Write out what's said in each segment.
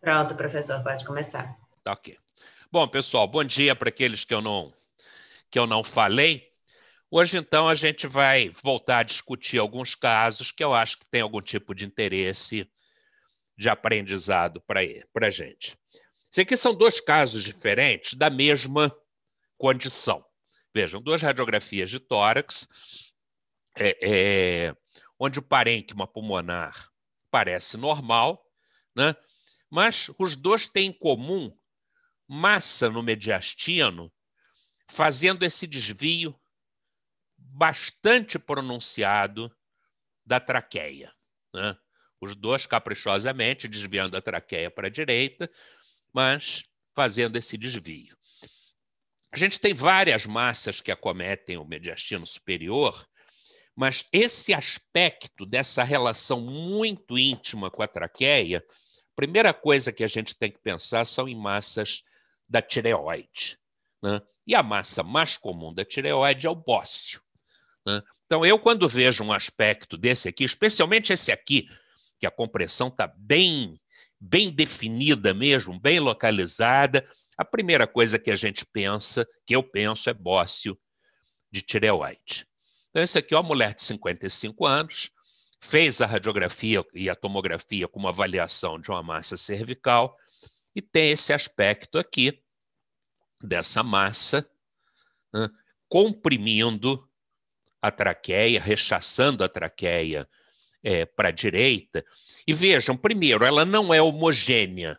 Pronto, professor, pode começar. Tá ok. Bom, pessoal, bom dia para aqueles que eu não que eu não falei. Hoje, então, a gente vai voltar a discutir alguns casos que eu acho que tem algum tipo de interesse de aprendizado para a gente. Isso aqui são dois casos diferentes da mesma condição. Vejam, duas radiografias de tórax, é, é, onde o parênquima pulmonar parece normal, né? Mas os dois têm em comum massa no mediastino, fazendo esse desvio bastante pronunciado da traqueia. Né? Os dois caprichosamente desviando a traqueia para a direita, mas fazendo esse desvio. A gente tem várias massas que acometem o mediastino superior, mas esse aspecto dessa relação muito íntima com a traqueia primeira coisa que a gente tem que pensar são em massas da tireoide. Né? E a massa mais comum da tireoide é o bócio. Né? Então, eu, quando vejo um aspecto desse aqui, especialmente esse aqui, que a compressão está bem, bem definida mesmo, bem localizada, a primeira coisa que a gente pensa, que eu penso, é bócio de tireoide. Então, esse aqui é uma mulher de 55 anos, fez a radiografia e a tomografia com uma avaliação de uma massa cervical e tem esse aspecto aqui dessa massa né, comprimindo a traqueia, rechaçando a traqueia é, para a direita. E vejam, primeiro, ela não é homogênea,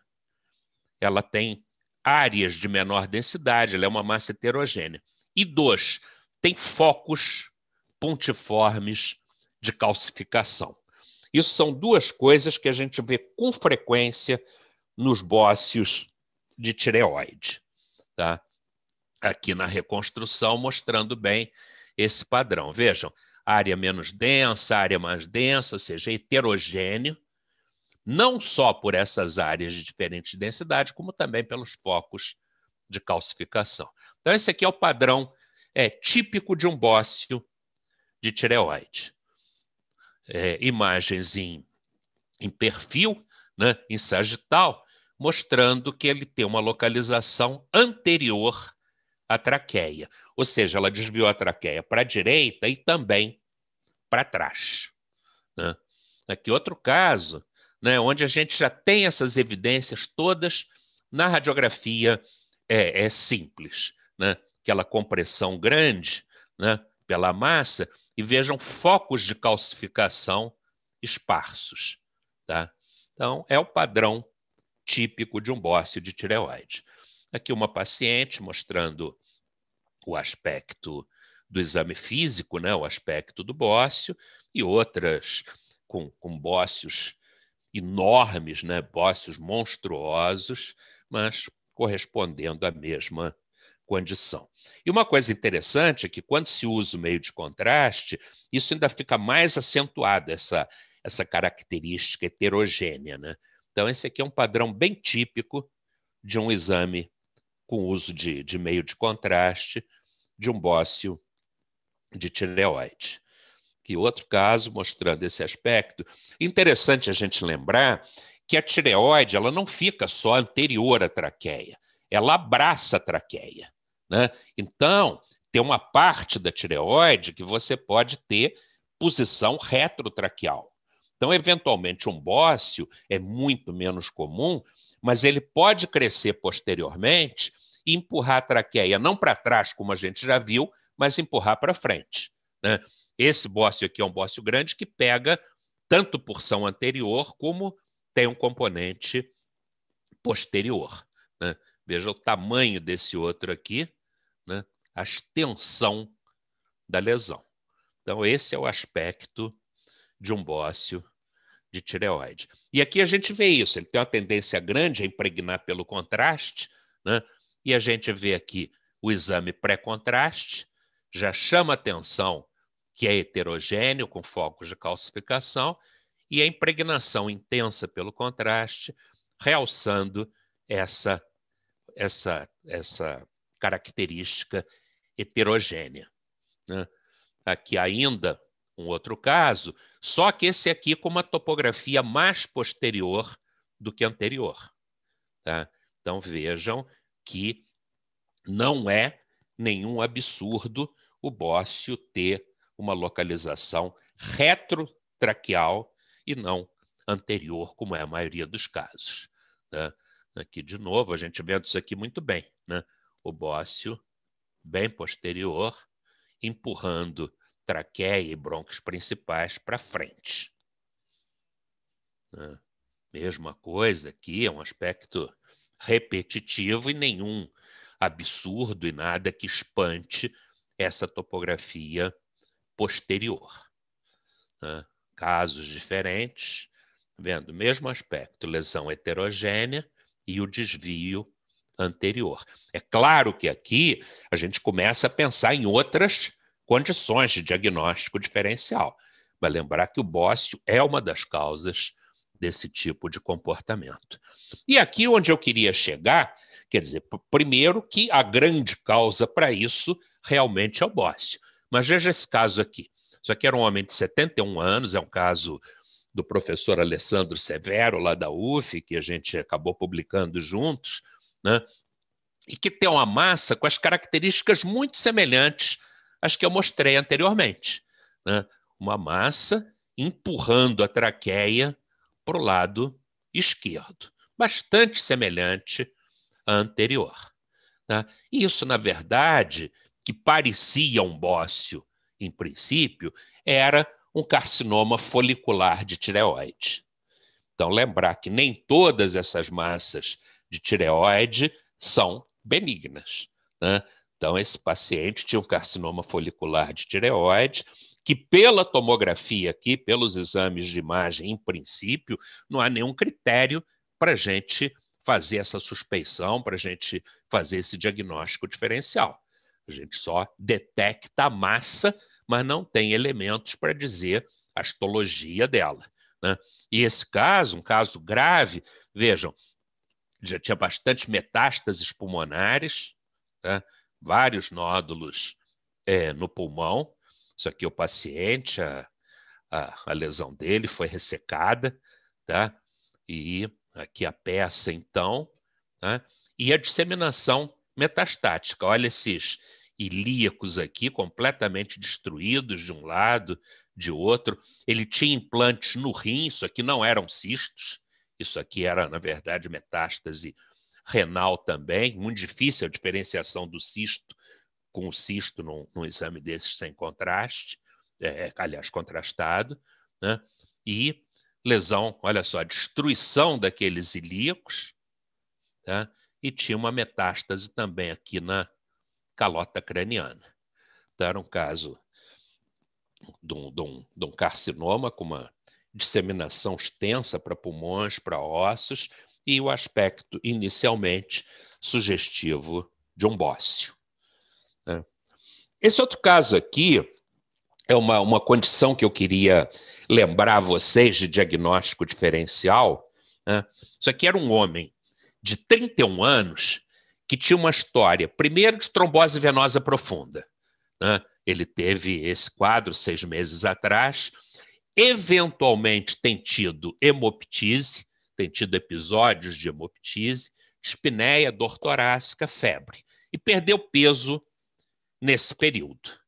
ela tem áreas de menor densidade, ela é uma massa heterogênea. E dois, tem focos pontiformes de calcificação. Isso são duas coisas que a gente vê com frequência nos bócios de tireoide, tá? Aqui na reconstrução, mostrando bem esse padrão. Vejam, área menos densa, área mais densa, ou seja, heterogêneo, não só por essas áreas de diferente densidade, como também pelos focos de calcificação. Então, esse aqui é o padrão é, típico de um bócio de tireoide é, imagens em, em perfil, né, em sagital, mostrando que ele tem uma localização anterior à traqueia. Ou seja, ela desviou a traqueia para a direita e também para trás. Né? Aqui outro caso, né, onde a gente já tem essas evidências todas na radiografia é, é simples, né? aquela compressão grande né, pela massa, e vejam focos de calcificação esparsos. Tá? Então, é o padrão típico de um bócio de tireoide. Aqui uma paciente mostrando o aspecto do exame físico, né, o aspecto do bócio, e outras com, com bócios enormes, né, bócios monstruosos, mas correspondendo à mesma condição. E uma coisa interessante é que, quando se usa o meio de contraste, isso ainda fica mais acentuado, essa, essa característica heterogênea. Né? Então, esse aqui é um padrão bem típico de um exame com uso de, de meio de contraste de um bócio de tireoide. Que outro caso mostrando esse aspecto. Interessante a gente lembrar que a tireoide ela não fica só anterior à traqueia, ela abraça a traqueia. Né? Então, tem uma parte da tireoide que você pode ter posição retrotraqueal. Então, eventualmente, um bócio é muito menos comum, mas ele pode crescer posteriormente e empurrar a traqueia, não para trás, como a gente já viu, mas empurrar para frente. Né? Esse bócio aqui é um bócio grande que pega tanto porção anterior como tem um componente posterior. Né? Veja o tamanho desse outro aqui, né, a extensão da lesão. Então, esse é o aspecto de um bócio de tireoide. E aqui a gente vê isso, ele tem uma tendência grande a impregnar pelo contraste, né? e a gente vê aqui o exame pré-contraste, já chama atenção que é heterogêneo, com focos de calcificação, e a impregnação intensa pelo contraste, realçando essa, essa, essa característica heterogênea. Né? Aqui ainda um outro caso, só que esse aqui com uma topografia mais posterior do que anterior. Tá? Então vejam que não é nenhum absurdo o bócio ter uma localização retrotraqueal e não anterior, como é a maioria dos casos. Né? Aqui, de novo, a gente vê isso aqui muito bem. Né? o bócio, bem posterior, empurrando traqueia e broncos principais para frente. Né? Mesma coisa aqui, é um aspecto repetitivo e nenhum absurdo e nada que espante essa topografia posterior. Né? Casos diferentes, vendo o mesmo aspecto, lesão heterogênea e o desvio anterior. É claro que aqui a gente começa a pensar em outras condições de diagnóstico diferencial. Vai lembrar que o bócio é uma das causas desse tipo de comportamento. E aqui onde eu queria chegar, quer dizer, primeiro que a grande causa para isso realmente é o bócio. Mas veja esse caso aqui. Isso aqui era um homem de 71 anos, é um caso do professor Alessandro Severo, lá da UF, que a gente acabou publicando juntos né? e que tem uma massa com as características muito semelhantes às que eu mostrei anteriormente. Né? Uma massa empurrando a traqueia para o lado esquerdo, bastante semelhante à anterior. Né. isso, na verdade, que parecia um bócio em princípio, era um carcinoma folicular de tireoide. Então, lembrar que nem todas essas massas de tireoide são benignas. Né? Então, esse paciente tinha um carcinoma folicular de tireoide, que pela tomografia aqui, pelos exames de imagem, em princípio, não há nenhum critério para a gente fazer essa suspeição, para a gente fazer esse diagnóstico diferencial. A gente só detecta a massa, mas não tem elementos para dizer a histologia dela. Né? E esse caso, um caso grave, vejam, já tinha bastante metástases pulmonares, tá? vários nódulos é, no pulmão. Isso aqui é o paciente, a, a, a lesão dele foi ressecada, tá? E aqui a peça, então, tá? e a disseminação metastática. Olha esses ilíacos aqui, completamente destruídos de um lado, de outro. Ele tinha implantes no rim, isso aqui não eram cistos, isso aqui era, na verdade, metástase renal também, muito difícil a diferenciação do cisto com o cisto num, num exame desses sem contraste, é, é aliás, contrastado, né? e lesão, olha só, destruição daqueles ilíacos, tá? e tinha uma metástase também aqui na calota craniana. Então, era um caso de um, de um, de um carcinoma com uma disseminação extensa para pulmões, para ossos, e o aspecto inicialmente sugestivo de um bócio. Né? Esse outro caso aqui é uma, uma condição que eu queria lembrar a vocês de diagnóstico diferencial. Né? Isso aqui era um homem de 31 anos que tinha uma história, primeiro, de trombose venosa profunda. Né? Ele teve esse quadro seis meses atrás eventualmente tem tido hemoptise, tem tido episódios de hemoptise, dispneia, dor torácica, febre, e perdeu peso nesse período.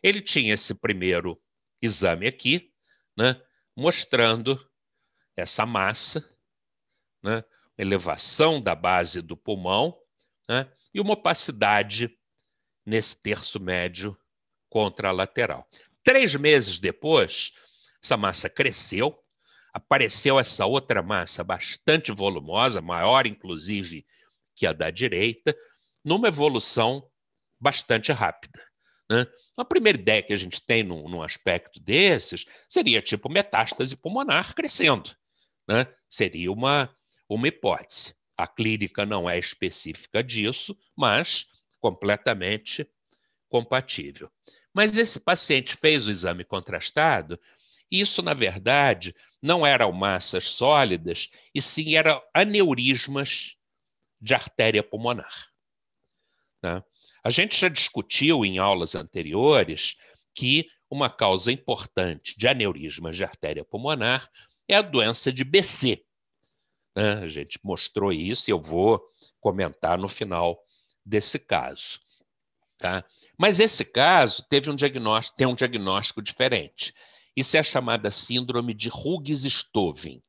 Ele tinha esse primeiro exame aqui, né, mostrando essa massa, né, elevação da base do pulmão né, e uma opacidade nesse terço médio contralateral. Três meses depois, essa massa cresceu, apareceu essa outra massa bastante volumosa, maior inclusive que a da direita, numa evolução bastante rápida. Né? A primeira ideia que a gente tem num, num aspecto desses seria tipo metástase pulmonar crescendo. Né? Seria uma, uma hipótese. A clínica não é específica disso, mas completamente compatível. Mas esse paciente fez o exame contrastado isso, na verdade, não eram massas sólidas, e sim eram aneurismas de artéria pulmonar. Né? A gente já discutiu em aulas anteriores que uma causa importante de aneurismas de artéria pulmonar é a doença de BC. Né? A gente mostrou isso e eu vou comentar no final desse caso. Tá? Mas esse caso teve um diagnóstico, tem um diagnóstico diferente. Isso é a chamada síndrome de Hughes-Stovin.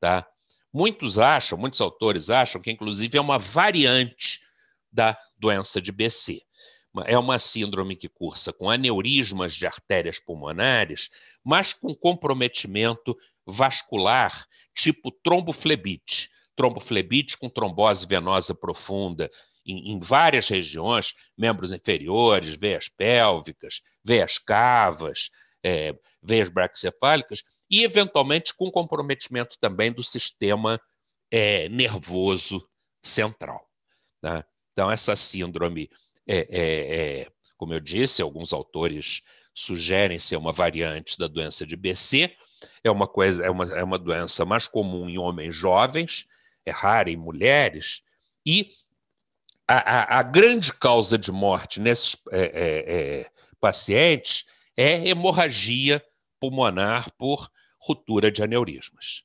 Tá? Muitos acham, muitos autores acham que, inclusive, é uma variante da doença de BC. É uma síndrome que cursa com aneurismas de artérias pulmonares, mas com comprometimento vascular, tipo tromboflebite. Tromboflebite com trombose venosa profunda em, em várias regiões, membros inferiores, veias pélvicas, veias cavas, é, veias braquicefálicas, e eventualmente com comprometimento também do sistema é, nervoso central. Né? Então, essa síndrome, é, é, é como eu disse, alguns autores sugerem ser uma variante da doença de BC, é uma, coisa, é uma, é uma doença mais comum em homens jovens, é rara em mulheres, e a, a, a grande causa de morte nesses é, é, é pacientes é hemorragia pulmonar por ruptura de aneurismas.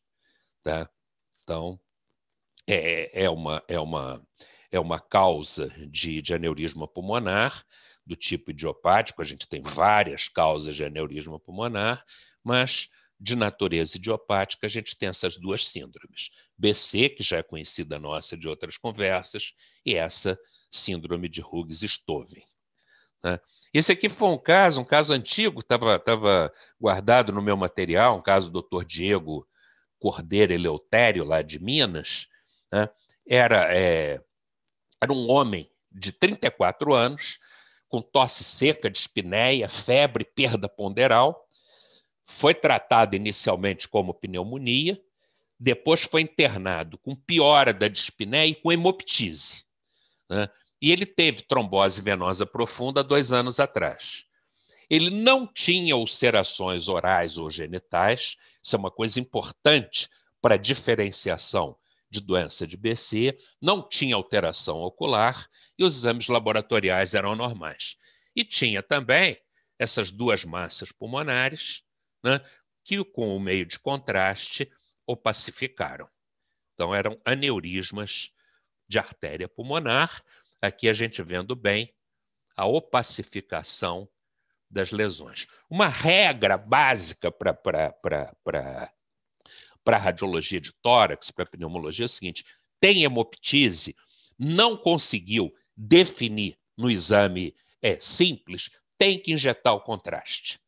Tá? Então, é, é, uma, é, uma, é uma causa de, de aneurisma pulmonar do tipo idiopático, a gente tem várias causas de aneurisma pulmonar, mas de natureza idiopática, a gente tem essas duas síndromes. BC, que já é conhecida nossa de outras conversas, e essa síndrome de Hughes-Stoven. Né? Esse aqui foi um caso, um caso antigo, estava tava guardado no meu material, um caso do Dr. Diego Cordeiro Eleutério, lá de Minas. Né? Era, é, era um homem de 34 anos, com tosse seca, dispneia, febre, perda ponderal. Foi tratado inicialmente como pneumonia, depois foi internado com piora da dispneia e com hemoptise. Né? E ele teve trombose venosa profunda dois anos atrás. Ele não tinha ulcerações orais ou genitais, isso é uma coisa importante para a diferenciação de doença de BC, não tinha alteração ocular e os exames laboratoriais eram normais. E tinha também essas duas massas pulmonares, né, que com o meio de contraste opacificaram. Então, eram aneurismas de artéria pulmonar, Aqui a gente vendo bem a opacificação das lesões. Uma regra básica para a radiologia de tórax, para a pneumologia, é o seguinte: tem hemoptise, não conseguiu definir no exame é, simples, tem que injetar o contraste.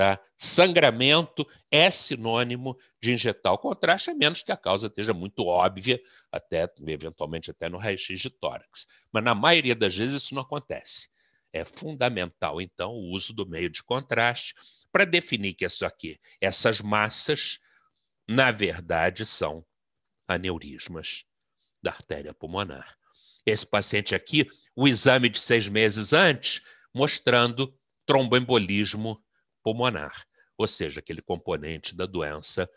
Tá? Sangramento é sinônimo de injetar o contraste, a menos que a causa esteja muito óbvia, até eventualmente até no raio-x de tórax. Mas na maioria das vezes isso não acontece. É fundamental, então, o uso do meio de contraste para definir que isso é aqui, essas massas, na verdade, são aneurismas da artéria pulmonar. Esse paciente aqui, o exame de seis meses antes, mostrando tromboembolismo pulmonar, ou seja, aquele componente da doença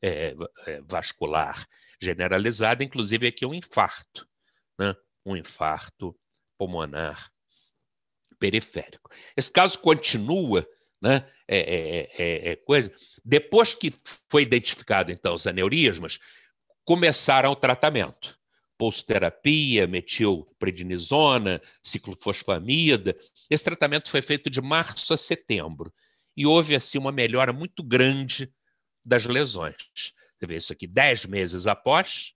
é, é, é, vascular generalizada, inclusive aqui um infarto, né? um infarto pulmonar periférico. Esse caso continua, né? É, é, é, é, coisa. Depois que foi identificado então os aneurismas, começaram o tratamento. Pulsoterapia, metilprednisona, ciclofosfamida. Esse tratamento foi feito de março a setembro e houve assim uma melhora muito grande das lesões. Você vê isso aqui dez meses após,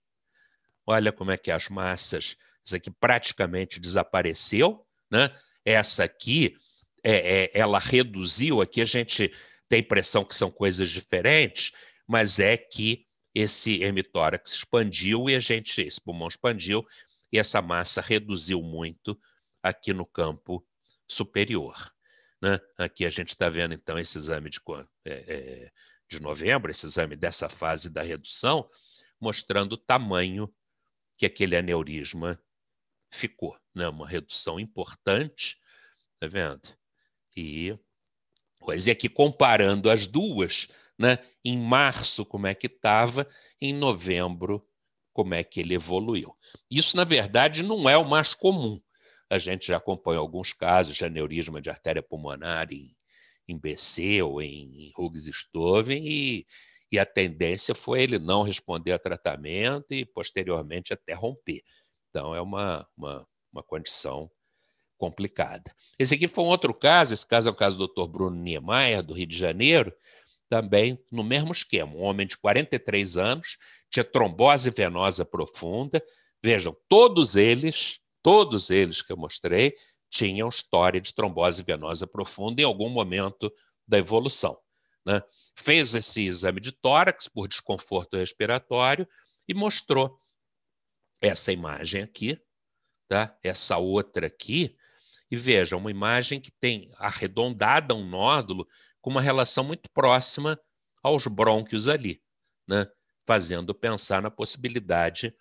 olha como é que as massas, isso aqui praticamente desapareceu, né? Essa aqui, é, é, ela reduziu, aqui a gente tem a impressão que são coisas diferentes, mas é que esse hemitórax expandiu e a gente, esse pulmão expandiu e essa massa reduziu muito aqui no campo superior. Né? Aqui a gente está vendo, então, esse exame de, é, é, de novembro, esse exame dessa fase da redução, mostrando o tamanho que aquele aneurisma ficou. Né? Uma redução importante, tá vendo? E pois E aqui, comparando as duas, né? em março, como é que estava, em novembro, como é que ele evoluiu. Isso, na verdade, não é o mais comum. A gente já acompanha alguns casos de aneurisma de artéria pulmonar em, em BC ou em, em Hughes-Stoven e, e a tendência foi ele não responder a tratamento e posteriormente até romper. Então é uma, uma, uma condição complicada. Esse aqui foi um outro caso, esse caso é o caso do Dr. Bruno Niemeyer, do Rio de Janeiro, também no mesmo esquema. Um homem de 43 anos, tinha trombose venosa profunda. Vejam, todos eles Todos eles que eu mostrei tinham história de trombose venosa profunda em algum momento da evolução. Né? Fez esse exame de tórax por desconforto respiratório e mostrou essa imagem aqui, tá? essa outra aqui, e veja, uma imagem que tem arredondada um nódulo com uma relação muito próxima aos brônquios ali, né? fazendo pensar na possibilidade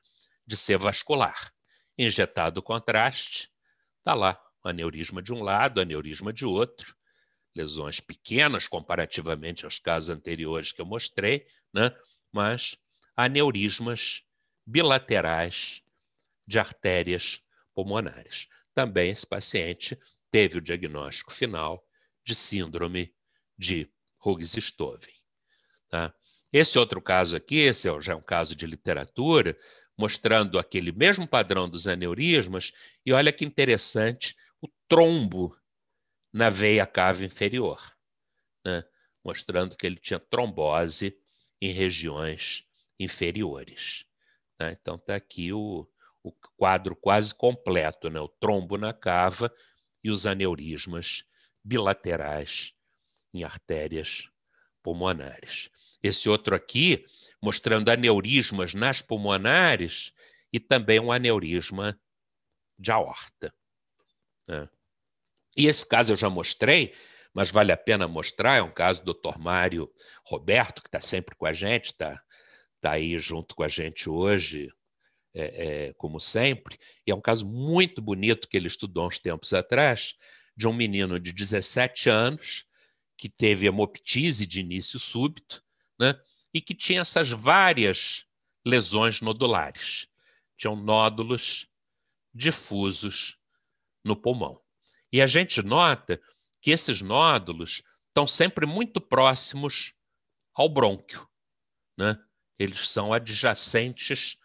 de ser vascular injetado o contraste, está lá aneurisma de um lado, aneurisma de outro, lesões pequenas comparativamente aos casos anteriores que eu mostrei, né? mas aneurismas bilaterais de artérias pulmonares. Também esse paciente teve o diagnóstico final de síndrome de Hughes-Stoven. Tá? Esse outro caso aqui, esse é já é um caso de literatura, mostrando aquele mesmo padrão dos aneurismas, e olha que interessante, o trombo na veia cava inferior, né? mostrando que ele tinha trombose em regiões inferiores. Né? Então está aqui o, o quadro quase completo, né? o trombo na cava e os aneurismas bilaterais em artérias pulmonares. Esse outro aqui mostrando aneurismas nas pulmonares e também um aneurisma de aorta. Né? E esse caso eu já mostrei, mas vale a pena mostrar, é um caso do Dr. Mário Roberto, que está sempre com a gente, está tá aí junto com a gente hoje, é, é, como sempre, e é um caso muito bonito que ele estudou uns tempos atrás, de um menino de 17 anos que teve hemoptise de início súbito, né? e que tinha essas várias lesões nodulares. Tinham nódulos difusos no pulmão. E a gente nota que esses nódulos estão sempre muito próximos ao brônquio. Né? Eles são adjacentes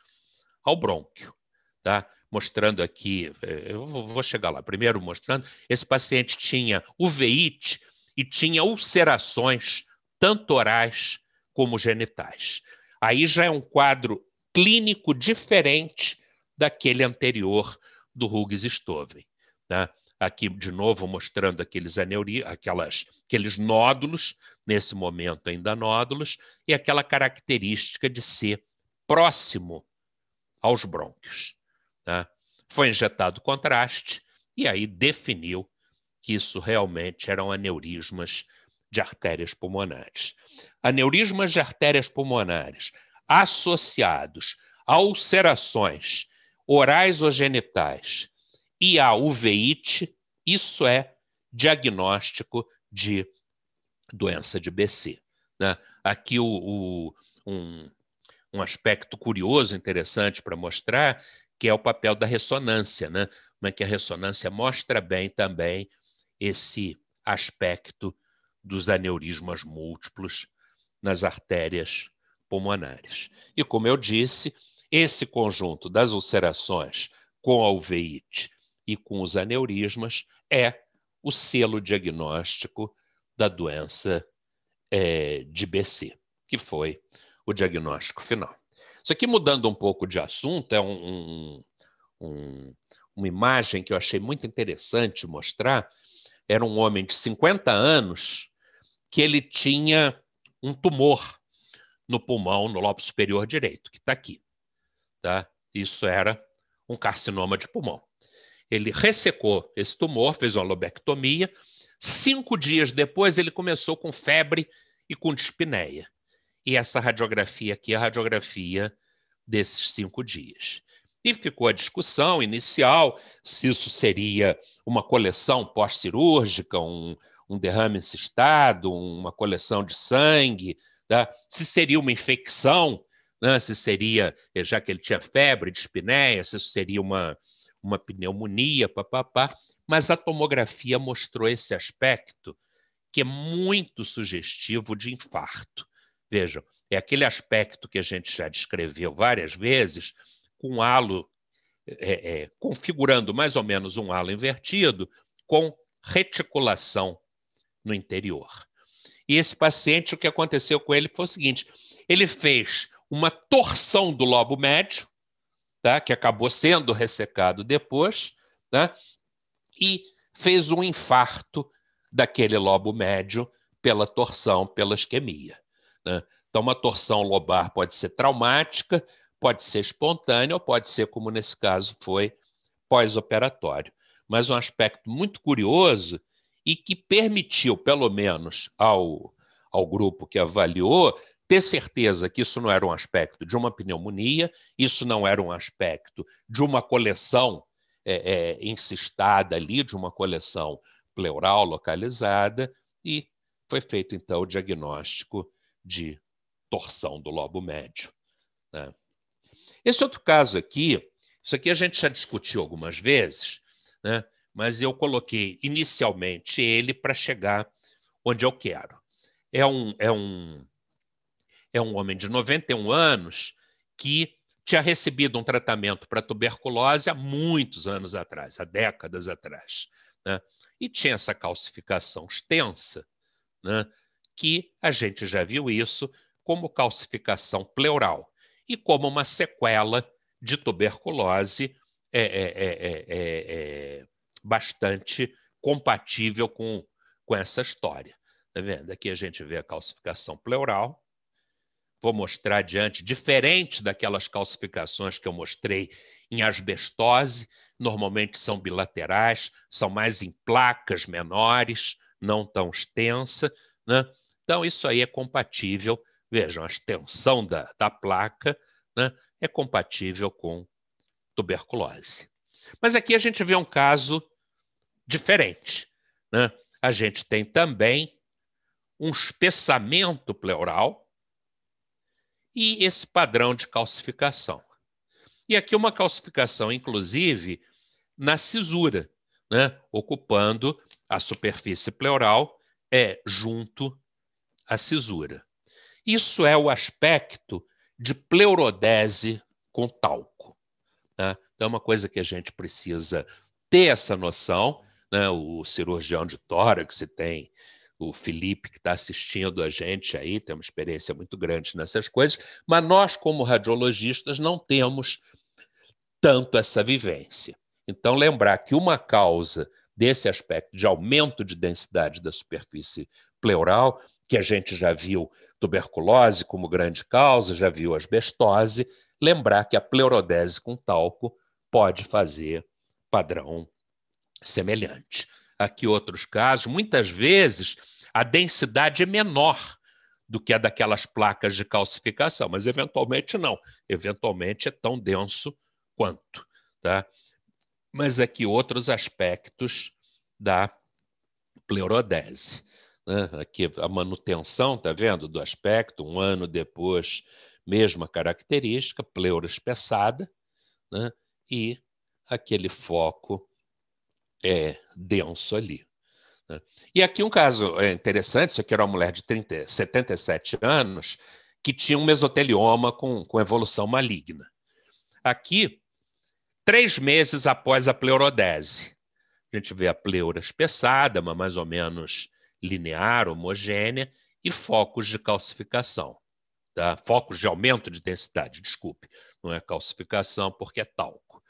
ao brônquio. Tá? Mostrando aqui, eh, eu vou chegar lá. Primeiro, mostrando, esse paciente tinha uveite e tinha ulcerações, tanto orais como genitais. Aí já é um quadro clínico diferente daquele anterior do Hughes Stoven. Né? Aqui, de novo, mostrando aqueles aneuri, aquelas, aqueles nódulos, nesse momento ainda nódulos, e aquela característica de ser próximo aos brônquios. Né? Foi injetado contraste e aí definiu que isso realmente eram aneurismas de artérias pulmonares. Aneurismas de artérias pulmonares associados a ulcerações orais ou genitais e a uveíte, isso é diagnóstico de doença de BC. Né? Aqui o, o, um, um aspecto curioso, interessante para mostrar, que é o papel da ressonância, né? Como é que a ressonância mostra bem também esse aspecto dos aneurismas múltiplos nas artérias pulmonares. E como eu disse, esse conjunto das ulcerações com alveite e com os aneurismas é o selo diagnóstico da doença é, de BC, que foi o diagnóstico final. Isso aqui, mudando um pouco de assunto, é um, um, um, uma imagem que eu achei muito interessante mostrar. Era um homem de 50 anos que ele tinha um tumor no pulmão, no lobo superior direito, que está aqui. Tá? Isso era um carcinoma de pulmão. Ele ressecou esse tumor, fez uma lobectomia. Cinco dias depois, ele começou com febre e com dispneia. E essa radiografia aqui é a radiografia desses cinco dias. E ficou a discussão inicial se isso seria uma coleção pós-cirúrgica, um, um derrame incistado, uma coleção de sangue, tá? se seria uma infecção, né? se seria, eh, já que ele tinha febre, dispneia, se seria uma, uma pneumonia, papapá. Mas a tomografia mostrou esse aspecto que é muito sugestivo de infarto. Vejam, é aquele aspecto que a gente já descreveu várias vezes, com halo, é, é, configurando mais ou menos um halo invertido, com reticulação no interior. E esse paciente, o que aconteceu com ele foi o seguinte: ele fez uma torção do lobo médio, tá? que acabou sendo ressecado depois, tá? e fez um infarto daquele lobo médio pela torção, pela isquemia. Né? Então, uma torção lobar pode ser traumática, pode ser espontânea ou pode ser, como nesse caso foi, pós-operatório. Mas um aspecto muito curioso e que permitiu, pelo menos, ao, ao grupo que avaliou ter certeza que isso não era um aspecto de uma pneumonia, isso não era um aspecto de uma coleção é, é, ali, de uma coleção pleural localizada, e foi feito então o diagnóstico de torção do lobo médio. Né? Esse outro caso aqui, isso aqui a gente já discutiu algumas vezes, né? mas eu coloquei inicialmente ele para chegar onde eu quero. É um, é um, é um homem de 91 anos que tinha recebido um tratamento para tuberculose há muitos anos atrás, há décadas atrás, né? e tinha essa calcificação extensa, né? que a gente já viu isso como calcificação pleural e como uma sequela de tuberculose é, é, é, bastante compatível com, com essa história. Tá vendo? Aqui a gente vê a calcificação pleural. Vou mostrar adiante, diferente daquelas calcificações que eu mostrei em asbestose, normalmente são bilaterais, são mais em placas menores, não tão extensa. Né? Então, isso aí é compatível, vejam, a extensão da, da placa né, é compatível com tuberculose. Mas aqui a gente vê um caso diferente. Né? A gente tem também um espessamento pleural e esse padrão de calcificação. E aqui uma calcificação, inclusive, na cisura, né? ocupando a superfície pleural é junto à cisura. Isso é o aspecto de pleurodese com talco. Né? Então, é uma coisa que a gente precisa ter essa noção né? o cirurgião de tórax, se tem o Felipe que está assistindo a gente aí, tem uma experiência muito grande nessas coisas, mas nós, como radiologistas, não temos tanto essa vivência. Então, lembrar que uma causa desse aspecto de aumento de densidade da superfície pleural, que a gente já viu tuberculose como grande causa, já viu asbestose, lembrar que a pleurodese com talco pode fazer padrão semelhante aqui outros casos, muitas vezes a densidade é menor do que a daquelas placas de calcificação, mas eventualmente não, eventualmente é tão denso quanto. Tá? Mas aqui outros aspectos da pleurodese. Né? Aqui a manutenção, tá vendo, do aspecto, um ano depois, mesma característica, pleura espessada, né? e aquele foco é, denso ali. Né? E aqui um caso é, interessante, isso aqui era uma mulher de 30, 77 anos que tinha um mesotelioma com, com evolução maligna. Aqui, três meses após a pleurodese, a gente vê a pleura espessada, mas mais ou menos linear, homogênea, e focos de calcificação. Tá? Focos de aumento de densidade, desculpe. Não é calcificação, porque é talco.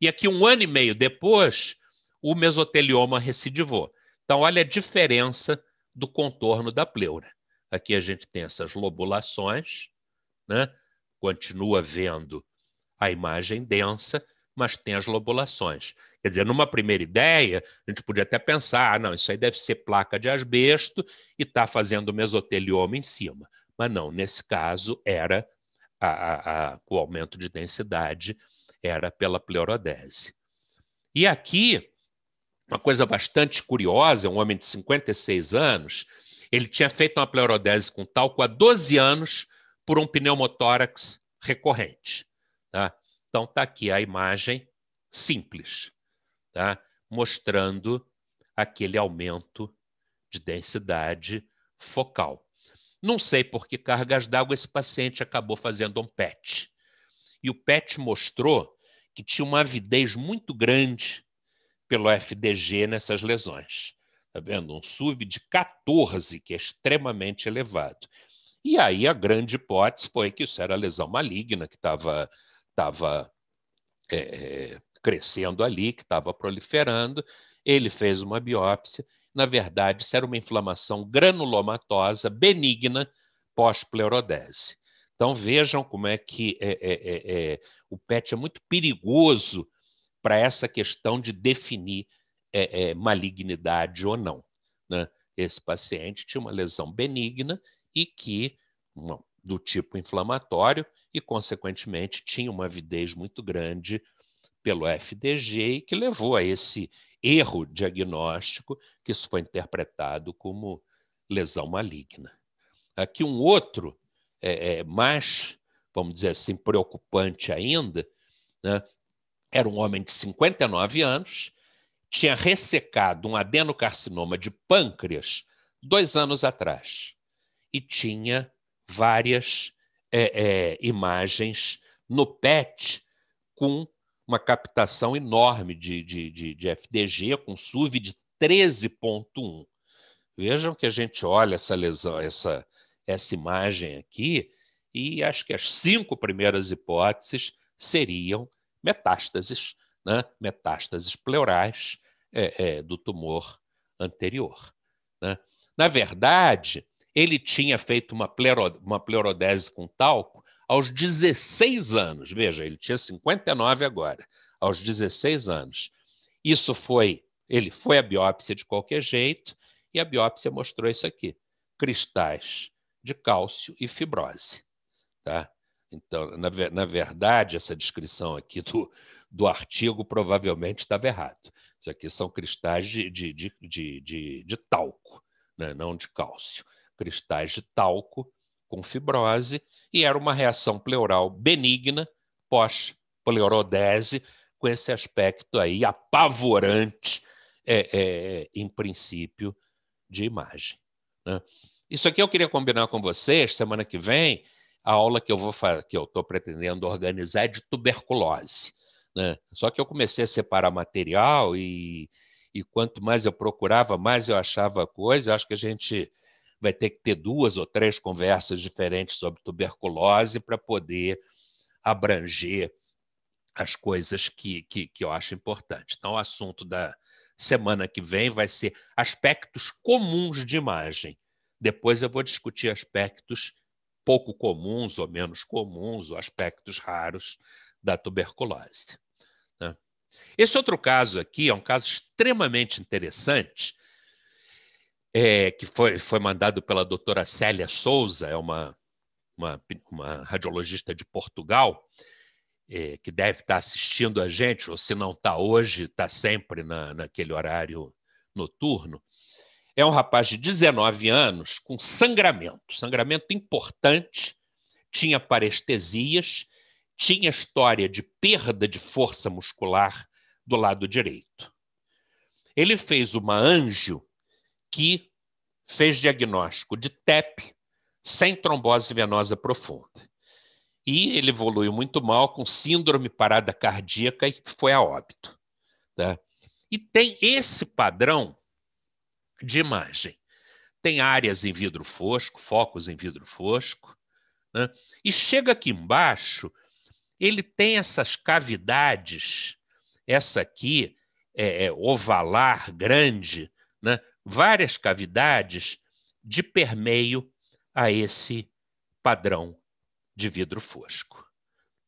E aqui, um ano e meio depois, o mesotelioma recidivou. Então, olha a diferença do contorno da pleura. Aqui a gente tem essas lobulações, né? continua vendo a imagem densa, mas tem as lobulações. Quer dizer, numa primeira ideia, a gente podia até pensar, ah, não, isso aí deve ser placa de asbesto e está fazendo mesotelioma em cima. Mas não, nesse caso era a, a, a, o aumento de densidade era pela pleurodese. E aqui uma coisa bastante curiosa, um homem de 56 anos, ele tinha feito uma pleurodese com talco há 12 anos por um pneumotórax recorrente. Tá? Então está aqui a imagem simples, tá? mostrando aquele aumento de densidade focal. Não sei por que cargas d'água esse paciente acabou fazendo um PET. E o PET mostrou que tinha uma avidez muito grande pelo FDG nessas lesões. Está vendo? Um SUV de 14, que é extremamente elevado. E aí a grande hipótese foi que isso era lesão maligna, que estava tava, é, é, crescendo ali, que estava proliferando. Ele fez uma biópsia. Na verdade, isso era uma inflamação granulomatosa benigna pós-pleurodese. Então vejam como é que é, é, é, é o PET é muito perigoso para essa questão de definir é, é, malignidade ou não. Né? Esse paciente tinha uma lesão benigna e que do tipo inflamatório e, consequentemente, tinha uma avidez muito grande pelo FDG e que levou a esse erro diagnóstico, que isso foi interpretado como lesão maligna. Aqui um outro, é, é mais, vamos dizer assim, preocupante ainda, né, era um homem de 59 anos, tinha ressecado um adenocarcinoma de pâncreas dois anos atrás e tinha várias é, é, imagens no PET com uma captação enorme de, de, de, de FDG, com SUV de 13,1. Vejam que a gente olha essa lesão, essa, essa imagem aqui, e acho que as cinco primeiras hipóteses seriam metástases, né? metástases pleurais é, é, do tumor anterior. Né? Na verdade, ele tinha feito uma, pleuro, uma pleurodese com talco aos 16 anos. Veja, ele tinha 59 agora, aos 16 anos. Isso foi, ele foi à biópsia de qualquer jeito, e a biópsia mostrou isso aqui: cristais de cálcio e fibrose. Tá? Então, na, na verdade, essa descrição aqui do, do artigo provavelmente estava errado. Isso aqui são cristais de, de, de, de, de, de talco, né? não de cálcio. Cristais de talco com fibrose e era uma reação pleural benigna pós-pleurodese, com esse aspecto aí apavorante, é, é, é em princípio, de imagem. Né? Isso aqui eu queria combinar com vocês semana que vem a aula que eu vou que eu estou pretendendo organizar é de tuberculose. Né? Só que eu comecei a separar material e, e quanto mais eu procurava, mais eu achava coisa. Eu acho que a gente vai ter que ter duas ou três conversas diferentes sobre tuberculose para poder abranger as coisas que, que, que eu acho importante. Então, o assunto da semana que vem vai ser aspectos comuns de imagem. Depois eu vou discutir aspectos pouco comuns ou menos comuns, ou aspectos raros da tuberculose. Né? Esse outro caso aqui é um caso extremamente interessante, é, que foi, foi mandado pela doutora Célia Souza, é uma, uma, uma radiologista de Portugal, é, que deve estar assistindo a gente, ou se não está hoje, está sempre na, naquele horário noturno. É um rapaz de 19 anos com sangramento, sangramento importante, tinha parestesias, tinha história de perda de força muscular do lado direito. Ele fez uma anjo que fez diagnóstico de TEP sem trombose venosa profunda. E ele evoluiu muito mal com síndrome parada cardíaca e foi a óbito. Tá? E tem esse padrão de imagem. Tem áreas em vidro fosco, focos em vidro fosco, né? e chega aqui embaixo, ele tem essas cavidades, essa aqui é, é ovalar, grande, né? várias cavidades de permeio a esse padrão de vidro fosco.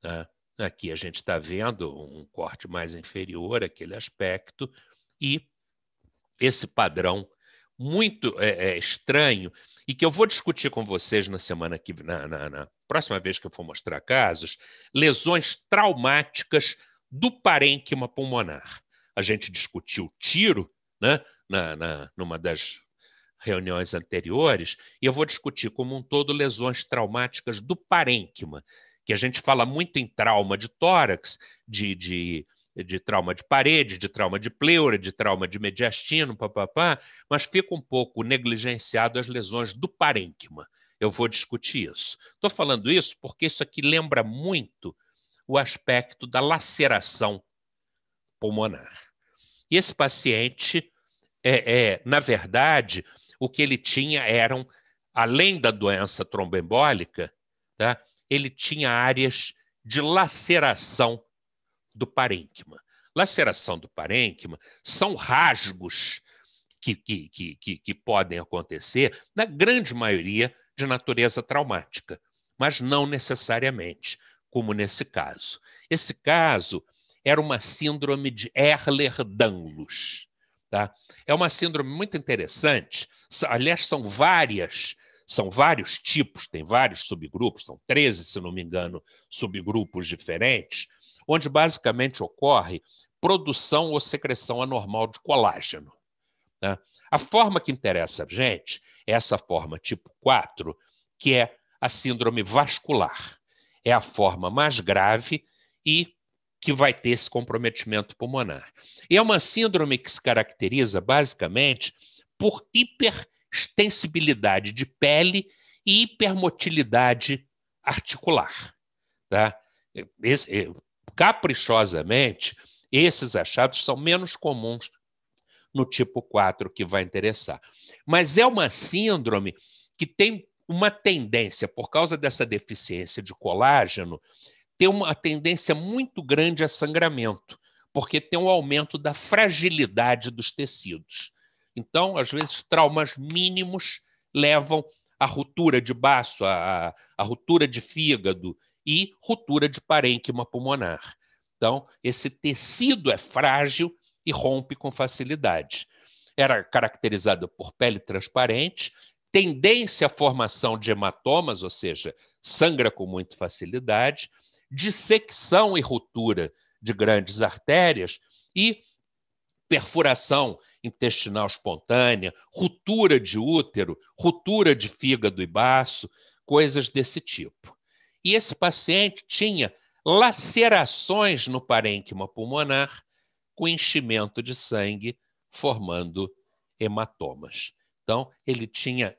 Né? Aqui a gente está vendo um corte mais inferior, aquele aspecto, e esse padrão muito é, é, estranho e que eu vou discutir com vocês na semana que na, na, na próxima vez que eu for mostrar casos, lesões traumáticas do parênquima pulmonar. A gente discutiu tiro, né, na, na numa das reuniões anteriores, e eu vou discutir como um todo lesões traumáticas do parênquima, que a gente fala muito em trauma de tórax, de, de de trauma de parede, de trauma de pleura, de trauma de mediastino, papapá, mas fica um pouco negligenciado as lesões do parênquima. Eu vou discutir isso. Estou falando isso porque isso aqui lembra muito o aspecto da laceração pulmonar. E esse paciente, é, é, na verdade, o que ele tinha eram, além da doença tromboembólica, tá? ele tinha áreas de laceração do parênquima. Laceração do parênquima são rasgos que, que, que, que, podem acontecer, na grande maioria, de natureza traumática, mas não necessariamente, como nesse caso. Esse caso era uma síndrome de Erler-Danlos. Tá? É uma síndrome muito interessante, aliás, são várias são vários tipos, tem vários subgrupos, são 13, se não me engano, subgrupos diferentes, onde basicamente ocorre produção ou secreção anormal de colágeno. Né? A forma que interessa a gente é essa forma tipo 4, que é a síndrome vascular. É a forma mais grave e que vai ter esse comprometimento pulmonar. E é uma síndrome que se caracteriza basicamente por hiperextensibilidade de pele e hipermotilidade articular. Tá? caprichosamente, esses achados são menos comuns no tipo 4 que vai interessar. Mas é uma síndrome que tem uma tendência, por causa dessa deficiência de colágeno, tem uma tendência muito grande a sangramento, porque tem um aumento da fragilidade dos tecidos. Então, às vezes, traumas mínimos levam à ruptura de baço, à, à ruptura de fígado, e ruptura de parênquima pulmonar. Então, esse tecido é frágil e rompe com facilidade. Era caracterizada por pele transparente, tendência à formação de hematomas, ou seja, sangra com muita facilidade, dissecção e ruptura de grandes artérias e perfuração intestinal espontânea, ruptura de útero, ruptura de fígado e baço, coisas desse tipo. E esse paciente tinha lacerações no parênquima pulmonar, com enchimento de sangue, formando hematomas. Então, ele tinha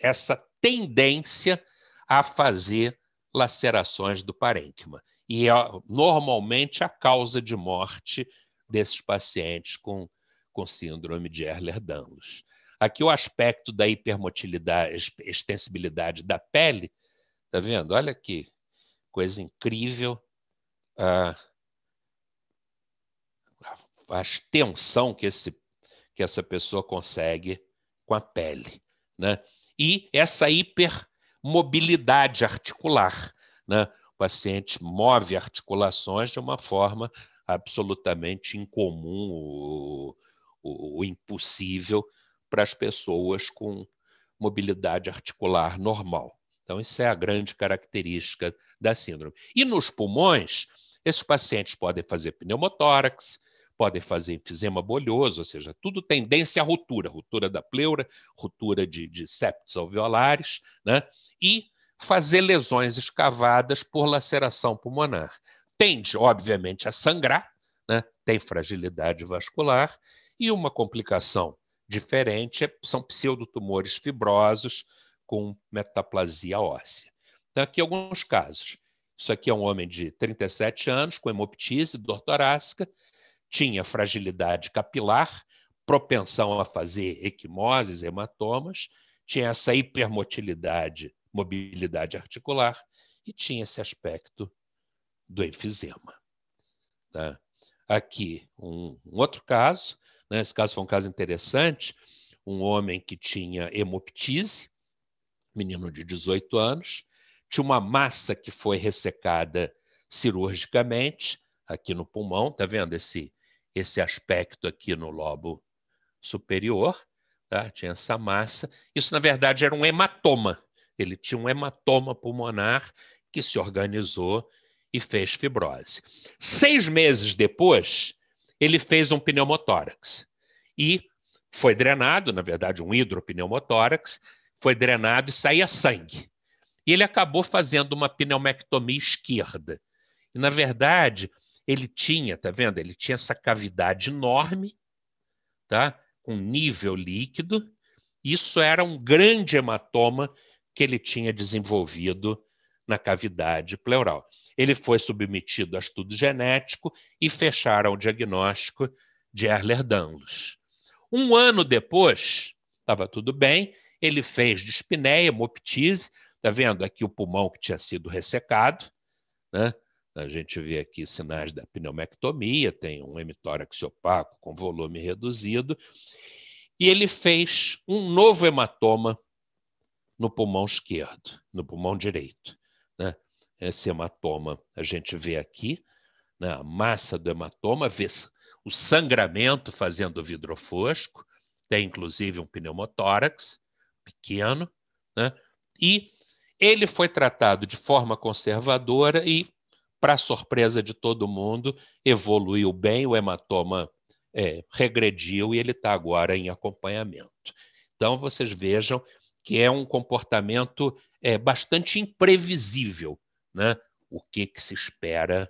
essa tendência a fazer lacerações do parênquima. E é normalmente a causa de morte desses pacientes com, com síndrome de Ehlers-Danlos. Aqui o aspecto da hipermotilidade, extensibilidade da pele Está vendo? Olha que coisa incrível a, a extensão que, esse, que essa pessoa consegue com a pele. Né? E essa hipermobilidade articular. Né? O paciente move articulações de uma forma absolutamente incomum o ou impossível para as pessoas com mobilidade articular normal. Então, isso é a grande característica da síndrome. E nos pulmões, esses pacientes podem fazer pneumotórax, podem fazer enfisema bolhoso, ou seja, tudo tendência à ruptura, ruptura da pleura, ruptura de, de septos alveolares, né? e fazer lesões escavadas por laceração pulmonar. Tende, obviamente, a sangrar, né? tem fragilidade vascular, e uma complicação diferente é, são pseudotumores fibrosos, com metaplasia óssea. Então, aqui alguns casos. Isso aqui é um homem de 37 anos, com hemoptise dor torácica, tinha fragilidade capilar, propensão a fazer equimoses, hematomas, tinha essa hipermotilidade, mobilidade articular e tinha esse aspecto do enfisema. Tá? Aqui, um, um outro caso, né? esse caso foi um caso interessante, um homem que tinha hemoptise, menino de 18 anos, tinha uma massa que foi ressecada cirurgicamente aqui no pulmão, tá vendo esse esse aspecto aqui no lobo superior, tá? Tinha essa massa. Isso na verdade era um hematoma. Ele tinha um hematoma pulmonar que se organizou e fez fibrose. Seis meses depois, ele fez um pneumotórax e foi drenado, na verdade, um hidropneumotórax, foi drenado e saía sangue. E ele acabou fazendo uma pneumectomia esquerda. E, na verdade, ele tinha, tá vendo? Ele tinha essa cavidade enorme, tá? Com nível líquido. Isso era um grande hematoma que ele tinha desenvolvido na cavidade pleural. Ele foi submetido a estudo genético e fecharam o diagnóstico de Erler Danlos. Um ano depois, estava tudo bem, ele fez dispneia, hemoptise, está vendo aqui o pulmão que tinha sido ressecado, né? A gente vê aqui sinais da pneumectomia, tem um hemitórax opaco com volume reduzido. E ele fez um novo hematoma no pulmão esquerdo, no pulmão direito. Né? Esse hematoma a gente vê aqui, né? a massa do hematoma, vê o sangramento fazendo vidro fosco, tem inclusive um pneumotórax, pequeno, né? e ele foi tratado de forma conservadora e, para surpresa de todo mundo, evoluiu bem, o hematoma é, regrediu e ele está agora em acompanhamento. Então, vocês vejam que é um comportamento é, bastante imprevisível, né? O que, que se espera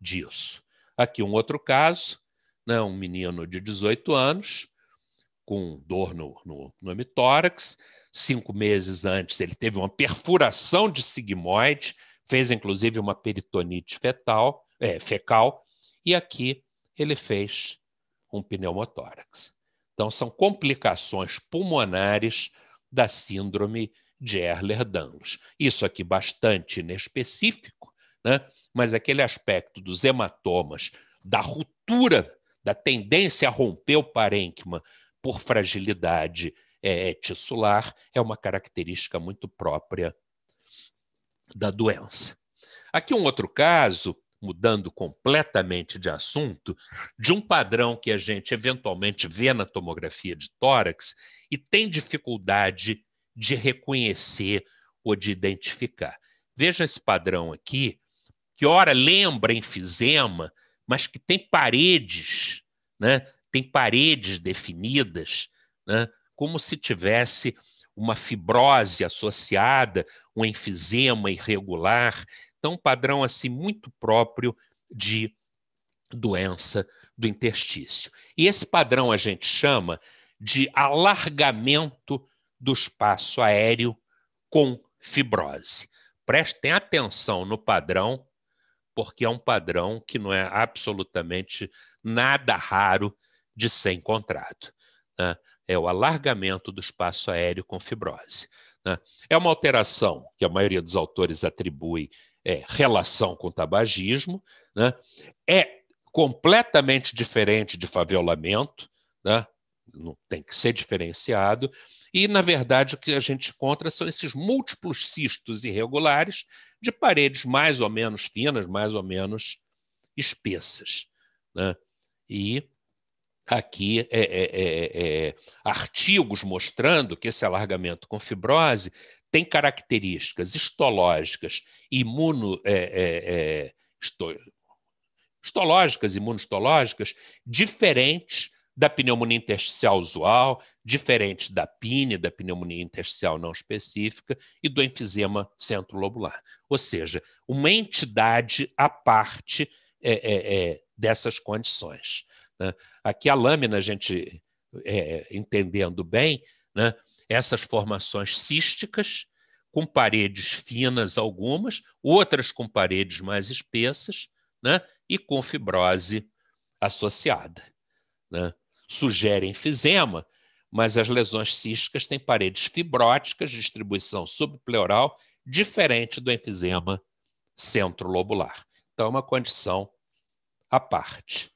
disso? Aqui um outro caso, né? um menino de 18 anos, com dor no, no, no hemitórax. Cinco meses antes, ele teve uma perfuração de sigmoide, fez inclusive uma peritonite fetal, é, fecal, e aqui ele fez um pneumotórax. Então, são complicações pulmonares da síndrome de Erler-Danlos. Isso aqui bastante inespecífico, né? mas aquele aspecto dos hematomas, da ruptura, da tendência a romper o parênquima por fragilidade é, é tissular, é uma característica muito própria da doença. Aqui um outro caso, mudando completamente de assunto, de um padrão que a gente eventualmente vê na tomografia de tórax e tem dificuldade de reconhecer ou de identificar. Veja esse padrão aqui, que ora lembra enfisema, mas que tem paredes né, tem paredes definidas, né? como se tivesse uma fibrose associada, um enfisema irregular. Então, um padrão assim muito próprio de doença do interstício. E esse padrão a gente chama de alargamento do espaço aéreo com fibrose. Prestem atenção no padrão, porque é um padrão que não é absolutamente nada raro de ser encontrado. Né? É o alargamento do espaço aéreo com fibrose. Né? É uma alteração que a maioria dos autores atribui é, relação com tabagismo. Né? É completamente diferente de favelamento, né? tem que ser diferenciado. E, na verdade, o que a gente encontra são esses múltiplos cistos irregulares de paredes mais ou menos finas, mais ou menos espessas. Né? E aqui é é, é, é, é, artigos mostrando que esse alargamento com fibrose tem características histológicas, imuno, histo, histológicas, imunohistológicas diferentes da pneumonia intersticial usual, diferente da PINE, da pneumonia intersticial não específica, e do enfisema centrolobular. Ou seja, uma entidade à parte é, é, é, dessas condições. Né? Aqui a lâmina, a gente é, entendendo bem, né? essas formações císticas, com paredes finas algumas, outras com paredes mais espessas, né? e com fibrose associada. Né? Sugere enfisema, mas as lesões císticas têm paredes fibróticas, distribuição subpleural, diferente do enfisema centrolobular. Então, é uma condição à parte.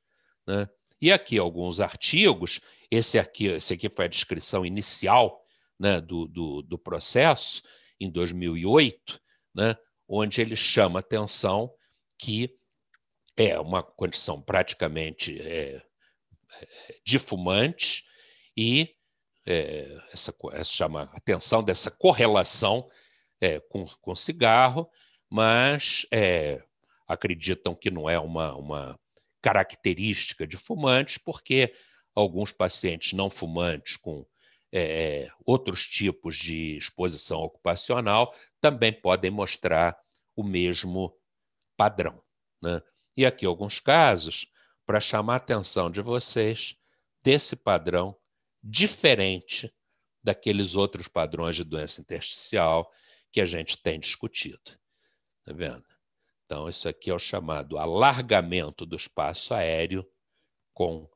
Né? E aqui alguns artigos, esse aqui, esse aqui foi a descrição inicial né, do, do, do, processo, em 2008, né, onde ele chama atenção que é uma condição praticamente é, é de fumante e é, essa, essa chama atenção dessa correlação é, com, com cigarro, mas é, acreditam que não é uma, uma característica de fumantes, porque alguns pacientes não fumantes com é, é, outros tipos de exposição ocupacional também podem mostrar o mesmo padrão. Né? E aqui alguns casos para chamar a atenção de vocês desse padrão diferente daqueles outros padrões de doença intersticial que a gente tem discutido. Tá vendo? Então, isso aqui é o chamado alargamento do espaço aéreo com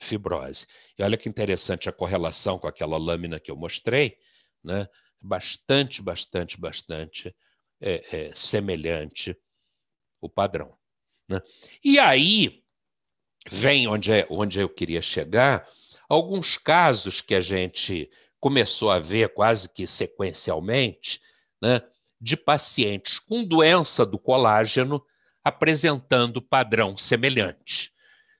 fibrose. E olha que interessante a correlação com aquela lâmina que eu mostrei, né? bastante, bastante, bastante é, é, semelhante o padrão. Né? E aí vem onde, é, onde eu queria chegar, alguns casos que a gente começou a ver quase que sequencialmente, né? de pacientes com doença do colágeno apresentando padrão semelhante.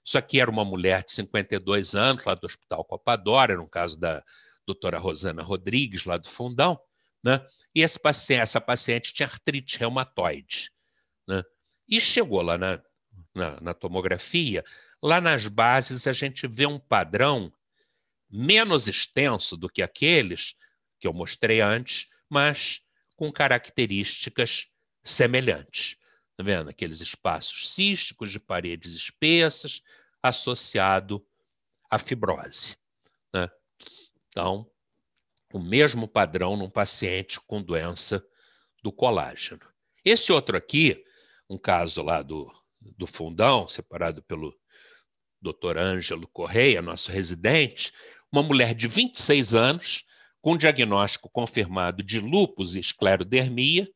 Isso aqui era uma mulher de 52 anos, lá do Hospital Copadora, no caso da doutora Rosana Rodrigues, lá do Fundão, né? e paciente, essa paciente tinha artrite reumatoide. Né? E chegou lá na, na, na tomografia, lá nas bases a gente vê um padrão menos extenso do que aqueles que eu mostrei antes, mas com características semelhantes. Está vendo? Aqueles espaços císticos de paredes espessas associado à fibrose. Né? Então, o mesmo padrão num paciente com doença do colágeno. Esse outro aqui, um caso lá do, do fundão, separado pelo Dr. Ângelo Correia, nosso residente, uma mulher de 26 anos, com diagnóstico confirmado de lúpus e esclerodermia,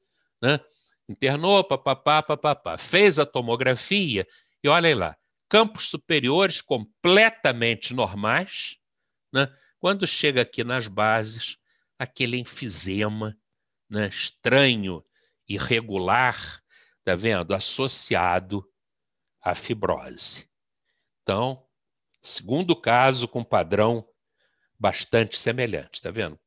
né? internou, papapá, papapá, fez a tomografia e olha lá, campos superiores completamente normais, né? quando chega aqui nas bases, aquele enfisema né? estranho, irregular, tá vendo? Associado à fibrose. Então, segundo caso com padrão bastante semelhante, tá vendo?